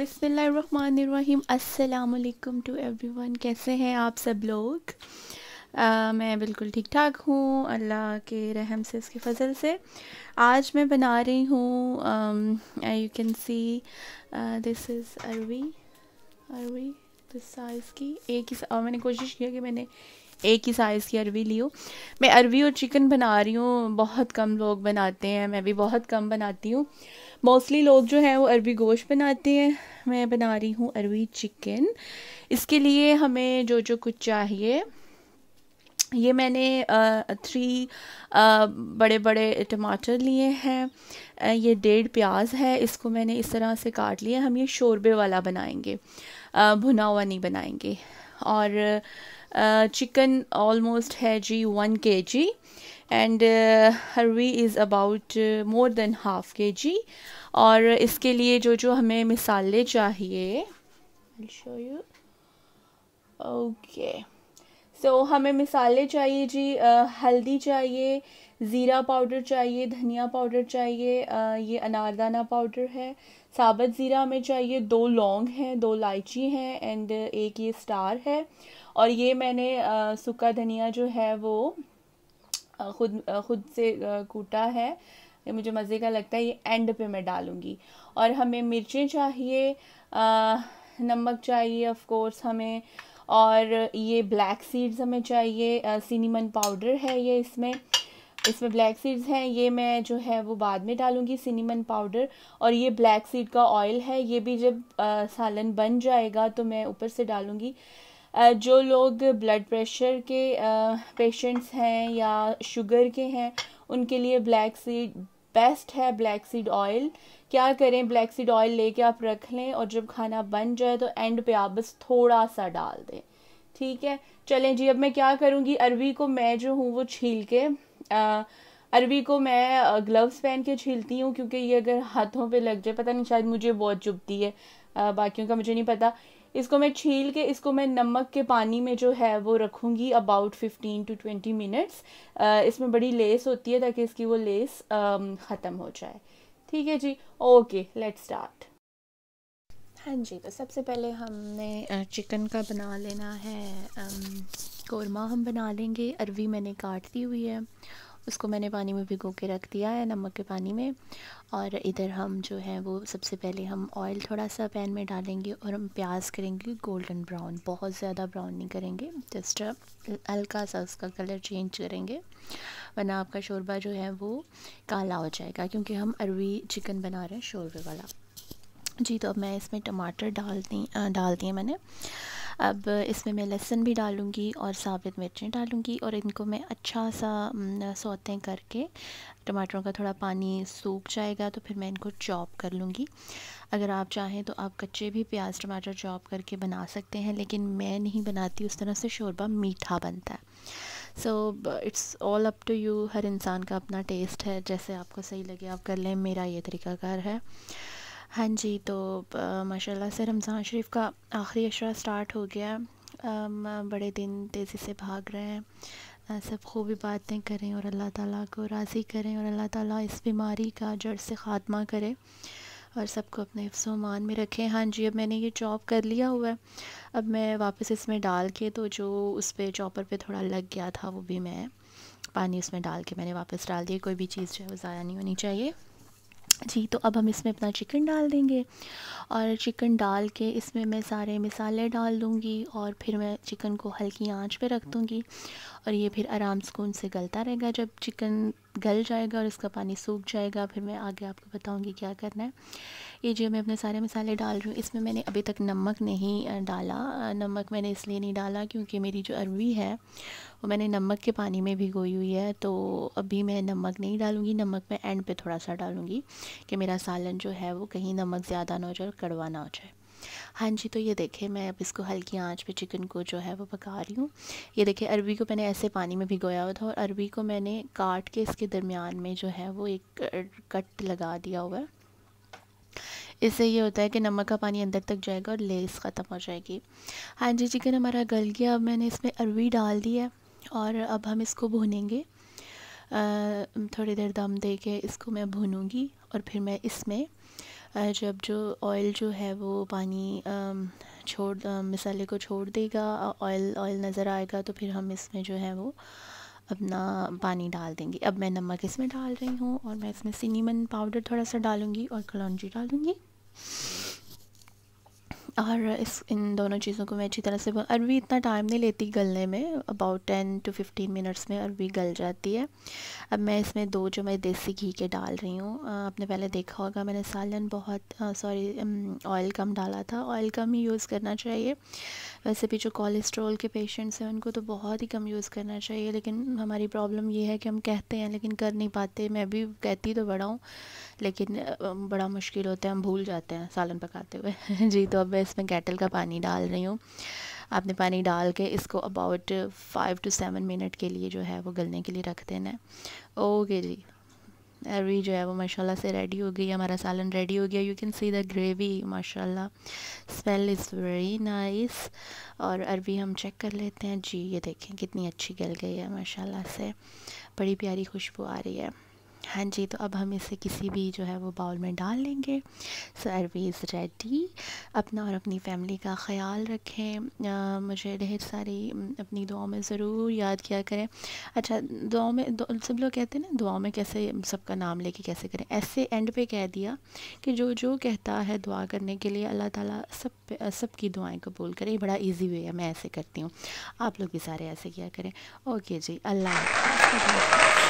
बिसमीम अल्लाम to every one कैसे हैं आप सब लोग आ, मैं बिल्कुल ठीक ठाक हूँ अल्लाह के रहम से उसके फजल से आज मैं बना रही हूँ you can see this is arvi arvi this size की एक ही और मैंने कोशिश किया कि मैंने एक ही साइज़ की अरवी ली हो मैं अरवी और चिकन बना रही हूँ बहुत कम लोग बनाते हैं मैं भी बहुत कम बनाती हूँ मोस्टली लोग जो हैं वो अरवी गोश्त बनाते हैं मैं बना रही हूँ अरवी चिकन इसके लिए हमें जो जो कुछ चाहिए ये मैंने थ्री बड़े बड़े टमाटर लिए हैं ये डेढ़ प्याज है इसको मैंने इस तरह से काट लिया हम ये शोरबे वाला बनाएंगे भुना हुआ नहीं बनाएंगे और चिकन ऑलमोस्ट है जी one K G and arvi is about more than half K G और इसके लिए जो जो हमें मिसाले चाहिए शो यू ओके सो हमें मिसाले चाहिए जी uh, हल्दी चाहिए ज़ीरा पाउडर चाहिए धनिया पाउडर चाहिए uh, ये अनारदाना पाउडर है साबत ज़ीरा हमें चाहिए दो लौंग हैं दो इलायची हैं एंड एक ये स्टार है और ये मैंने आ, सूखा धनिया जो है वो खुद खुद से कूटा है ये मुझे मज़े का लगता है ये एंड पे मैं डालूँगी और हमें मिर्चें चाहिए नमक चाहिए ऑफ कोर्स हमें और ये ब्लैक सीड्स हमें चाहिए सिनेमन पाउडर है ये इसमें इसमें ब्लैक सीड्स हैं ये मैं जो है वो बाद में डालूंगी सिनेमन पाउडर और ये ब्लैक सीड का ऑयल है ये भी जब आ, सालन बन जाएगा तो मैं ऊपर से डालूंगी आ, जो लोग ब्लड प्रेशर के पेशेंट्स हैं या शुगर के हैं उनके लिए ब्लैक सीड बेस्ट है ब्लैक सीड ऑयल क्या करें ब्लैक सीड ऑयल लेके आप रख लें और जब खाना बन जाए तो एंड पे आप बस थोड़ा सा डाल दें ठीक है चलें जी अब मैं क्या करूँगी अरबी को मैं जो हूँ वो छील के अरबी को मैं ग्लव्स पहन के छीलती हूँ क्योंकि ये अगर हाथों पे लग जाए पता नहीं शायद मुझे बहुत चुभती है बाकियों का मुझे नहीं पता इसको मैं छील के इसको मैं नमक के पानी में जो है वो रखूँगी about fifteen to twenty minutes इसमें बड़ी लेस होती है ताकि इसकी वो लेस ख़त्म हो जाए ठीक है जी ओके लेट्स स्टार्ट हाँ जी तो सबसे पहले हमने चिकन का बना लेना है कौरमा हम बना लेंगे अरवी मैंने काट दी हुई है उसको मैंने पानी में भिगो के रख दिया है नमक के पानी में और इधर हम जो है वो सबसे पहले हम ऑयल थोड़ा सा पैन में डालेंगे और हम प्याज करेंगे गोल्डन ब्राउन बहुत ज़्यादा ब्राउन नहीं करेंगे जस्ट हल्का सा उसका कलर चेंज करेंगे वरना आपका शोरबा जो है वो काला हो जाएगा क्योंकि हम अरवी चिकन बना रहे हैं शोरबे वाला जी तो अब मैं इसमें टमाटर डालती डाल दिए मैंने अब इसमें मैं लहसुन भी डालूँगी और साबित मिर्चें डालूँगी और इनको मैं अच्छा सा सौते करके टमाटरों का थोड़ा पानी सूख जाएगा तो फिर मैं इनको चॉप कर लूँगी अगर आप चाहें तो आप कच्चे भी प्याज टमाटर चॉप करके बना सकते हैं लेकिन मैं नहीं बनाती उस तरह से शोरबा मीठा बनता है so it's all up to you हर इंसान का अपना टेस्ट है जैसे आपको सही लगे आप कर लें मेरा ये तरीक़ाकार है हाँ जी तो माशाल्लाह से रमज़ान शरीफ का आखिरी अशरा स्टार्ट हो गया आम, बड़े दिन तेज़ी से भाग रहे हैं सब खूबी बातें करें और अल्लाह ताला को राज़ी करें और अल्लाह ताला इस बीमारी का जड़ से ख़ात्मा करें और सबको अपने अफसोमान में रखें हाँ जी अब मैंने ये चॉप कर लिया हुआ है अब मैं वापस इसमें डाल के तो जो उस पर चॉपर पर थोड़ा लग गया था वो भी मैं पानी उसमें डाल के मैंने वापस डाल दिया कोई भी चीज़ जो है वो ज़ाया नहीं होनी चाहिए जी तो अब हम इसमें अपना चिकन डाल देंगे और चिकन डाल के इसमें मैं सारे मसाले डाल दूँगी और फिर मैं चिकन को हल्की आंच पे रख दूँगी और ये फिर आराम सुकून से गलता रहेगा जब चिकन गल जाएगा और इसका पानी सूख जाएगा फिर मैं आगे आपको बताऊंगी क्या करना है ये जो मैं अपने सारे मसाले डाल रही हूँ इसमें मैंने अभी तक नमक नहीं डाला नमक मैंने इसलिए नहीं डाला क्योंकि मेरी जो अरवी है वो मैंने नमक के पानी में भिगोई हुई है तो अभी मैं नमक नहीं डालूँगी नमक मैं एंड पे थोड़ा सा डालूँगी कि मेरा सालन जो है वो कहीं नमक ज़्यादा ना हो जाए और कड़वा ना हो जाए हाँ जी तो ये देखें मैं अब इसको हल्की आंच पे चिकन को जो है वो पका रही हूँ ये देखे अरबी को मैंने ऐसे पानी में भिगोया हुआ था और अरबी को मैंने काट के इसके दरमियान में जो है वो एक कट लगा दिया हुआ है इससे ये होता है कि नमक का पानी अंदर तक जाएगा और लेस ख़त्म हो जाएगी हाँ जी चिकन हमारा गल गया अब मैंने इसमें अरवी डाल दी है और अब हम इसको भूनेंगे थोड़ी देर दम दे के इसको मैं भूनूँगी और फिर मैं इसमें जब जो ऑयल जो है वो पानी छोड़ मसाले को छोड़ देगा ऑयल ऑयल नज़र आएगा तो फिर हम इसमें जो है वो अपना पानी डाल देंगे अब मैं नमक इसमें डाल रही हूँ और मैं इसमें सिनीमन पाउडर थोड़ा सा डालूँगी और कलौजी डालूँगी और इस इन दोनों चीज़ों को मैं अच्छी तरह से अरवी इतना टाइम नहीं लेती गलने में about ten to fifteen minutes में अरवी गल जाती है अब मैं इसमें दो जो मैं देसी घी के डाल रही हूँ आपने पहले देखा होगा मैंने सालन बहुत सॉरी ऑयल कम डाला था ऑयल कम ही यूज़ करना चाहिए वैसे भी जो कोलेस्ट्रोल के पेशेंट्स हैं उनको तो बहुत ही कम यूज़ करना चाहिए लेकिन हमारी प्रॉब्लम ये है कि हम कहते हैं लेकिन कर नहीं पाते मैं भी कहती तो बड़ा हूँ लेकिन बड़ा मुश्किल होता है हम भूल जाते हैं सालन पकाते हुए जी तो अब मैं इसमें कैटल का पानी डाल रही हूँ आपने पानी डाल के इसको about five to seven minute के लिए जो है वो गलने के लिए रख देना है ओके जी अभी जो है वो माशाल्लाह से रेडी हो गई हमारा सालन रेडी हो गया you can see the gravy माशाल्लाह स्मेल इज़ वेरी नाइस और अरबी हम चेक कर लेते हैं जी ये देखें कितनी अच्छी गल गई है माशाल्लाह से बड़ी प्यारी खुशबू आ रही है हाँ जी तो अब हम इसे किसी भी जो है वो बाउल में डाल लेंगे सर्व इज़ रेडी अपना और अपनी फैमिली का ख्याल रखें आ, मुझे ढेर सारी अपनी दुआओं में ज़रूर याद किया करें अच्छा दुआओं में दु, सब लोग कहते हैं ना दुआओं में कैसे सबका नाम लेके कैसे करें ऐसे एंड पे कह दिया कि जो जो कहता है दुआ करने के लिए अल्लाह ताला सब सब की दुआएं कबूल ये बड़ा ईज़ी वे है मैं ऐसे करती हूँ आप लोग भी सारे ऐसे किया करें ओके जी अल्लाह